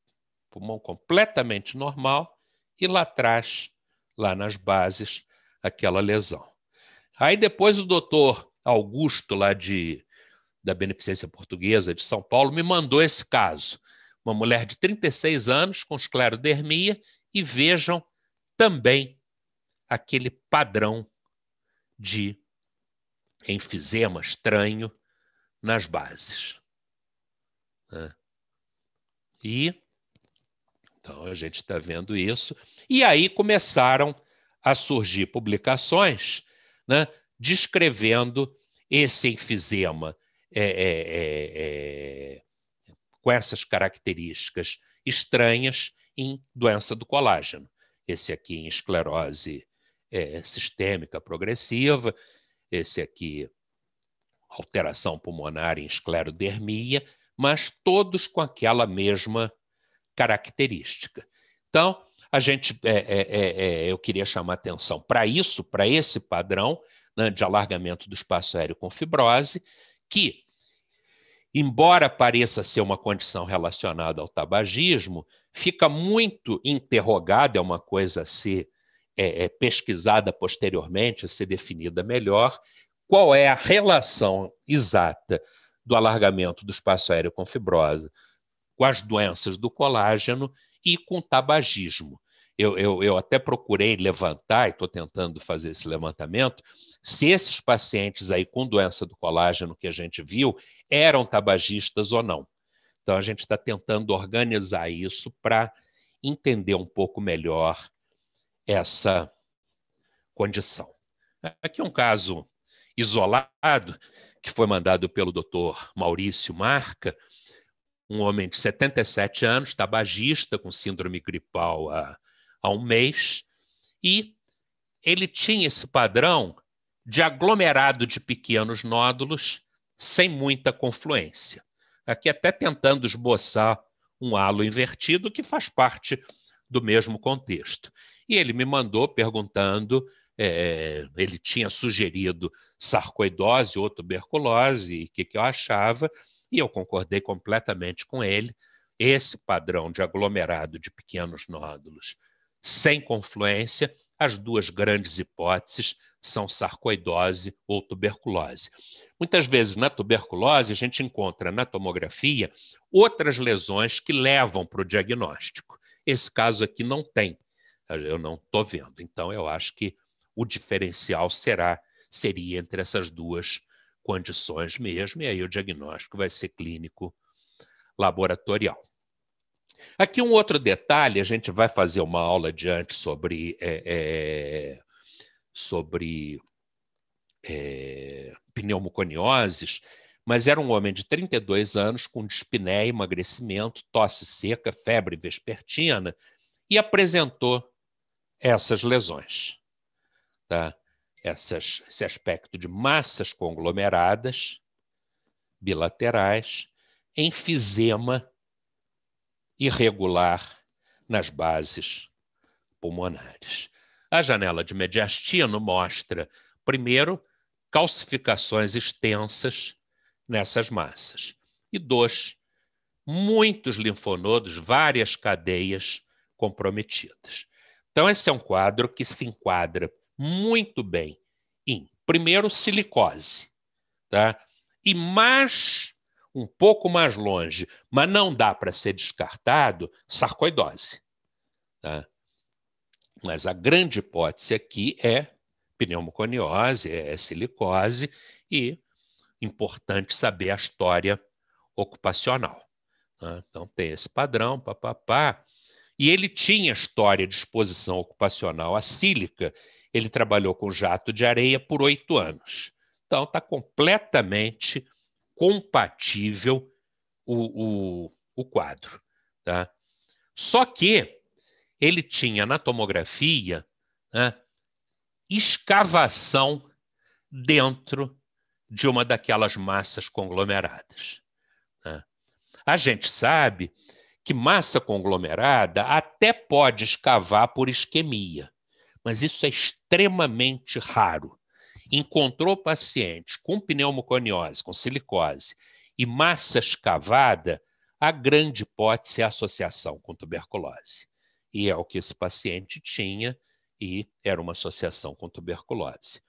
Pulmão completamente normal e lá atrás, lá nas bases, aquela lesão. Aí depois o doutor Augusto, lá de, da Beneficência Portuguesa de São Paulo, me mandou esse caso. Uma mulher de 36 anos com esclerodermia e vejam também aquele padrão de enfisema estranho nas bases. Né? E então a gente está vendo isso. E aí começaram a surgir publicações né, descrevendo esse enfisema é, é, é, é com essas características estranhas em doença do colágeno. Esse aqui em esclerose é, sistêmica progressiva, esse aqui alteração pulmonar em esclerodermia, mas todos com aquela mesma característica. Então, a gente, é, é, é, é, eu queria chamar atenção para isso, para esse padrão né, de alargamento do espaço aéreo com fibrose, que, embora pareça ser uma condição relacionada ao tabagismo, fica muito interrogada, é uma coisa a ser é, é pesquisada posteriormente, a ser definida melhor, qual é a relação exata do alargamento do espaço aéreo com fibrose, com as doenças do colágeno e com tabagismo. Eu, eu, eu até procurei levantar, e estou tentando fazer esse levantamento, se esses pacientes aí com doença do colágeno que a gente viu eram tabagistas ou não. Então, a gente está tentando organizar isso para entender um pouco melhor essa condição. Aqui é um caso isolado, que foi mandado pelo doutor Maurício Marca, um homem de 77 anos, tabagista, com síndrome gripal há, há um mês, e ele tinha esse padrão de aglomerado de pequenos nódulos sem muita confluência. Aqui até tentando esboçar um halo invertido que faz parte do mesmo contexto. E ele me mandou perguntando é, ele tinha sugerido sarcoidose ou tuberculose, e o que, que eu achava, e eu concordei completamente com ele. Esse padrão de aglomerado de pequenos nódulos sem confluência, as duas grandes hipóteses são sarcoidose ou tuberculose. Muitas vezes, na tuberculose, a gente encontra na tomografia outras lesões que levam para o diagnóstico. Esse caso aqui não tem, eu não estou vendo. Então, eu acho que o diferencial será seria entre essas duas condições mesmo, e aí o diagnóstico vai ser clínico laboratorial. Aqui um outro detalhe, a gente vai fazer uma aula adiante sobre, é, é, sobre é, pneumoconioses, mas era um homem de 32 anos com dispneia, emagrecimento, tosse seca, febre vespertina e apresentou essas lesões tá? Essas, esse aspecto de massas conglomeradas, bilaterais, enfisema irregular nas bases pulmonares. A janela de mediastino mostra, primeiro, calcificações extensas nessas massas. E dois, muitos linfonodos, várias cadeias comprometidas. Então, esse é um quadro que se enquadra muito bem em, primeiro, silicose, tá? E mais, um pouco mais longe, mas não dá para ser descartado, sarcoidose, tá? Mas a grande hipótese aqui é pneumoconiose, é silicose e importante saber a história ocupacional. Tá? Então tem esse padrão, papapá. E ele tinha história de exposição ocupacional à sílica ele trabalhou com jato de areia por oito anos. Então, está completamente compatível o, o, o quadro. Tá? Só que ele tinha na tomografia né, escavação dentro de uma daquelas massas conglomeradas. Né? A gente sabe que massa conglomerada até pode escavar por isquemia, mas isso é extremamente raro. Encontrou paciente com pneumoconiose, com silicose e massas escavada, a grande hipótese é associação com tuberculose. E é o que esse paciente tinha e era uma associação com tuberculose.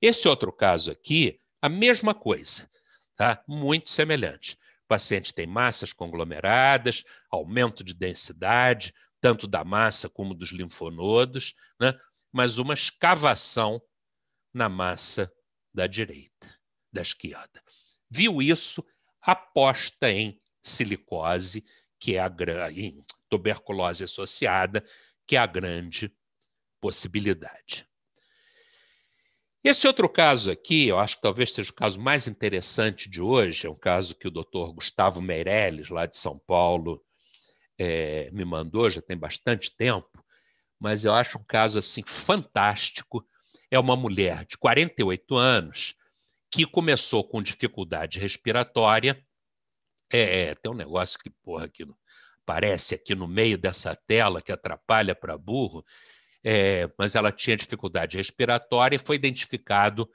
Esse outro caso aqui, a mesma coisa, tá? Muito semelhante. O paciente tem massas conglomeradas, aumento de densidade, tanto da massa como dos linfonodos, né? mas uma escavação na massa da direita, da esquerda. Viu isso, aposta em silicose, que é a grande, tuberculose associada, que é a grande possibilidade. Esse outro caso aqui, eu acho que talvez seja o caso mais interessante de hoje, é um caso que o doutor Gustavo Meirelles, lá de São Paulo, é, me mandou, já tem bastante tempo, mas eu acho um caso assim fantástico. É uma mulher de 48 anos que começou com dificuldade respiratória. É, é tem um negócio que, porra, aqui aparece aqui no meio dessa tela que atrapalha para burro, é, mas ela tinha dificuldade respiratória e foi identificado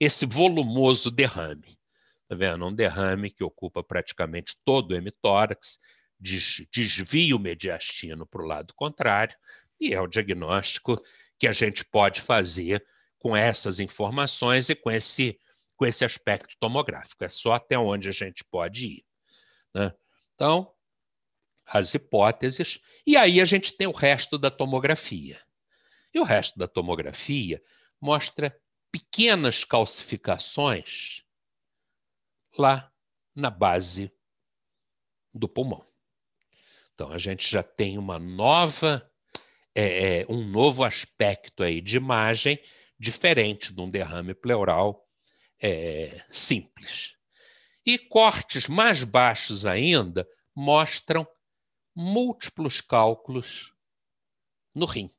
esse volumoso derrame. Tá vendo? Um derrame que ocupa praticamente todo o hemitórax, des, desvia o mediastino para o lado contrário, e é o diagnóstico que a gente pode fazer com essas informações e com esse, com esse aspecto tomográfico. É só até onde a gente pode ir. Né? Então, as hipóteses. E aí a gente tem o resto da tomografia. E o resto da tomografia mostra pequenas calcificações lá na base do pulmão. Então, a gente já tem uma nova é, é, um novo aspecto aí de imagem diferente de um derrame pleural é, simples. E cortes mais baixos ainda mostram múltiplos cálculos no rim.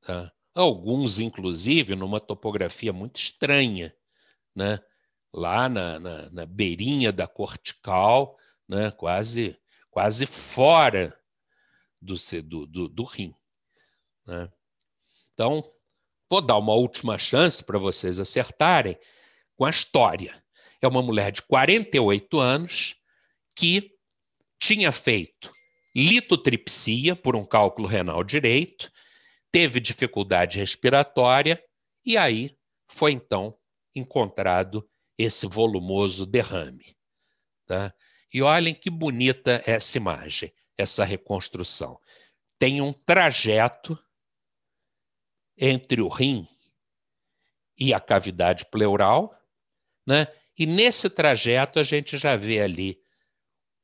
Tá? Alguns, inclusive, numa topografia muito estranha, né? lá na, na, na beirinha da cortical, né? quase, quase fora do, do, do rim. Né? Então, vou dar uma última chance para vocês acertarem com a história. É uma mulher de 48 anos que tinha feito litotripsia por um cálculo renal direito, teve dificuldade respiratória e aí foi então encontrado esse volumoso derrame. Tá? E olhem que bonita essa imagem essa reconstrução. Tem um trajeto entre o rim e a cavidade pleural, né? E nesse trajeto a gente já vê ali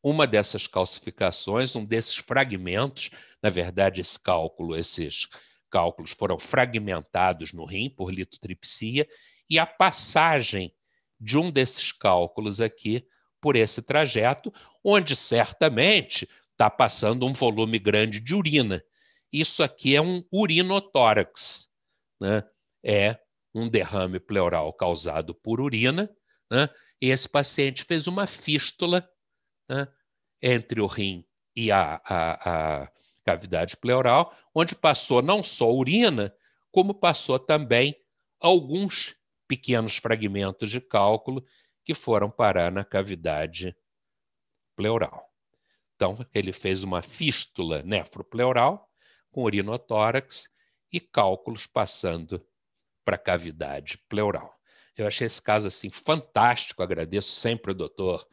uma dessas calcificações, um desses fragmentos, na verdade esse cálculo, esses cálculos foram fragmentados no rim por litotripsia e a passagem de um desses cálculos aqui por esse trajeto, onde certamente está passando um volume grande de urina. Isso aqui é um urinotórax, né? é um derrame pleural causado por urina. Né? Esse paciente fez uma fístula né? entre o rim e a, a, a cavidade pleural, onde passou não só urina, como passou também alguns pequenos fragmentos de cálculo que foram parar na cavidade pleural. Então, ele fez uma fístula nefropleural com urinotórax e cálculos passando para a cavidade pleural. Eu achei esse caso assim fantástico, agradeço sempre ao doutor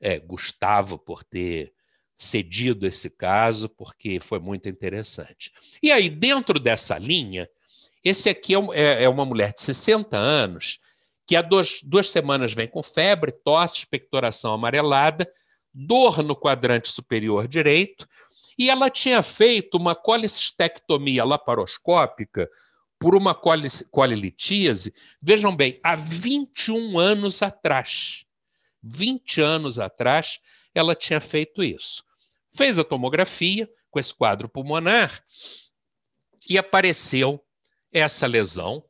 é, Gustavo por ter cedido esse caso, porque foi muito interessante. E aí, dentro dessa linha, esse aqui é, é, é uma mulher de 60 anos que há dois, duas semanas vem com febre, tosse, expectoração amarelada dor no quadrante superior direito, e ela tinha feito uma colistectomia laparoscópica por uma colilitíase, vejam bem, há 21 anos atrás. 20 anos atrás, ela tinha feito isso. Fez a tomografia com esse quadro pulmonar e apareceu essa lesão,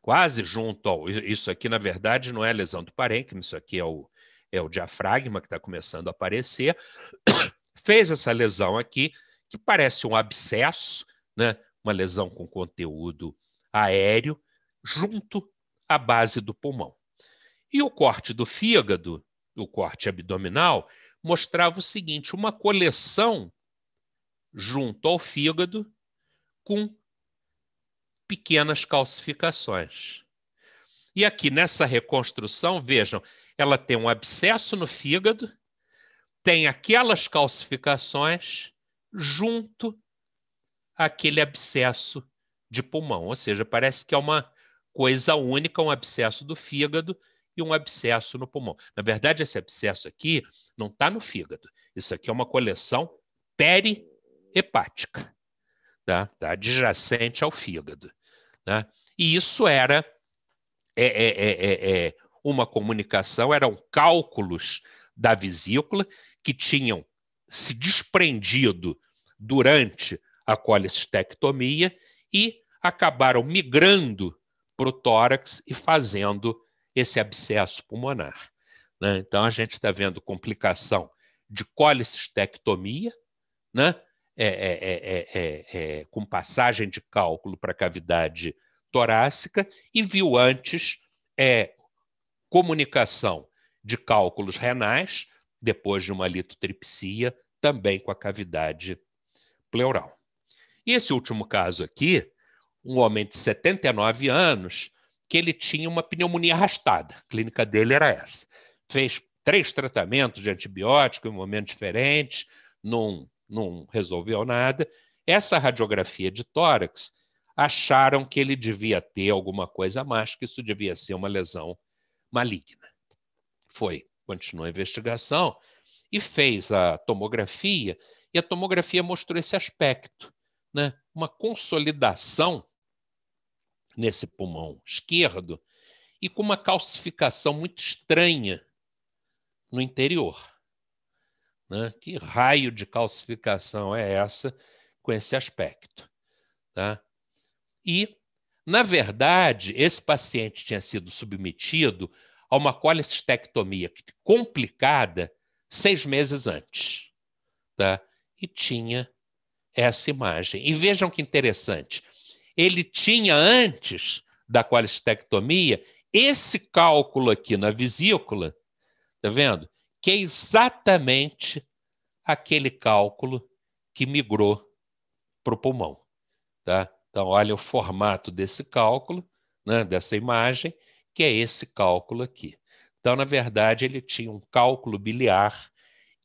quase junto ao. Isso aqui, na verdade, não é lesão do parênquima, isso aqui é o, é o diafragma que está começando a aparecer, fez essa lesão aqui, que parece um abscesso, né? uma lesão com conteúdo aéreo, junto à base do pulmão. E o corte do fígado, o corte abdominal, mostrava o seguinte: uma coleção junto ao fígado com pequenas calcificações. E aqui nessa reconstrução, vejam, ela tem um abscesso no fígado, tem aquelas calcificações junto àquele abscesso de pulmão. Ou seja, parece que é uma coisa única, um abscesso do fígado e um abscesso no pulmão. Na verdade, esse abscesso aqui não está no fígado. Isso aqui é uma coleção perihepática, tá? tá adjacente ao fígado. Né? E isso era é, é, é, é, é uma comunicação, eram cálculos da vesícula que tinham se desprendido durante a colecistectomia e acabaram migrando para o tórax e fazendo esse abscesso pulmonar. Né? Então, a gente está vendo complicação de colecistectomia, né? é, é, é, com passagem de cálculo para a cavidade torácica, e viu antes comunicação de cálculos renais, depois de uma litotripsia, também com a cavidade pleural. E esse último caso aqui, um homem de 79 anos, que ele tinha uma pneumonia arrastada, a clínica dele era essa. Fez três tratamentos de antibiótico em um momentos diferentes, não, não resolveu nada. Essa radiografia de tórax acharam que ele devia ter alguma coisa a mais, que isso devia ser uma lesão maligna. Foi, continuou a investigação e fez a tomografia, e a tomografia mostrou esse aspecto, né? uma consolidação nesse pulmão esquerdo e com uma calcificação muito estranha no interior. Né? Que raio de calcificação é essa com esse aspecto? Tá? E na verdade, esse paciente tinha sido submetido a uma colestectomia complicada seis meses antes. Tá? E tinha essa imagem. E vejam que interessante. Ele tinha antes da colestectomia esse cálculo aqui na vesícula, tá vendo? Que é exatamente aquele cálculo que migrou para o pulmão, tá? Então, olha o formato desse cálculo, né, dessa imagem, que é esse cálculo aqui. Então, na verdade, ele tinha um cálculo biliar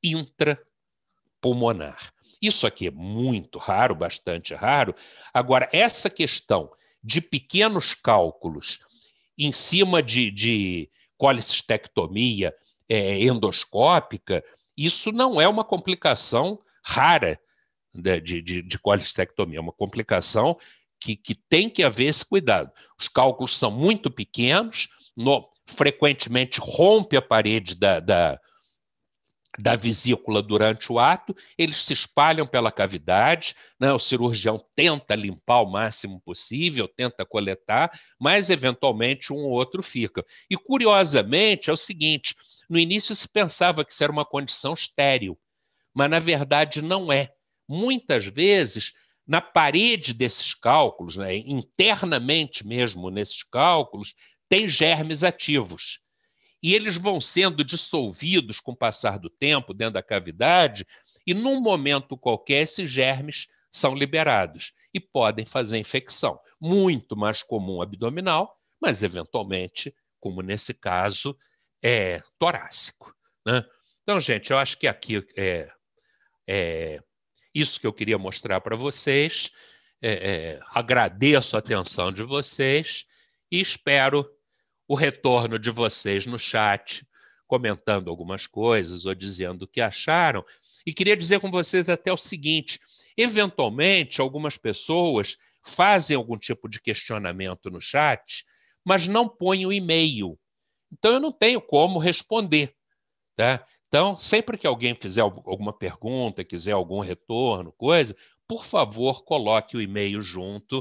intrapulmonar. Isso aqui é muito raro, bastante raro. Agora, essa questão de pequenos cálculos em cima de, de colicistectomia é, endoscópica, isso não é uma complicação rara né, de, de, de colicistectomia, é uma complicação que, que tem que haver esse cuidado. Os cálculos são muito pequenos, no, frequentemente rompe a parede da, da, da vesícula durante o ato, eles se espalham pela cavidade, né? o cirurgião tenta limpar o máximo possível, tenta coletar, mas eventualmente um ou outro fica. E curiosamente é o seguinte: no início se pensava que isso era uma condição estéril, mas na verdade não é. Muitas vezes na parede desses cálculos, né, internamente mesmo nesses cálculos, tem germes ativos. E eles vão sendo dissolvidos com o passar do tempo dentro da cavidade, e num momento qualquer esses germes são liberados e podem fazer infecção. Muito mais comum abdominal, mas eventualmente, como nesse caso, é torácico. Né? Então, gente, eu acho que aqui é, é, isso que eu queria mostrar para vocês. É, é, agradeço a atenção de vocês e espero o retorno de vocês no chat, comentando algumas coisas ou dizendo o que acharam. E queria dizer com vocês até o seguinte: eventualmente, algumas pessoas fazem algum tipo de questionamento no chat, mas não põem o e-mail. Então, eu não tenho como responder. Tá? Então, sempre que alguém fizer alguma pergunta, quiser algum retorno, coisa, por favor, coloque o e-mail junto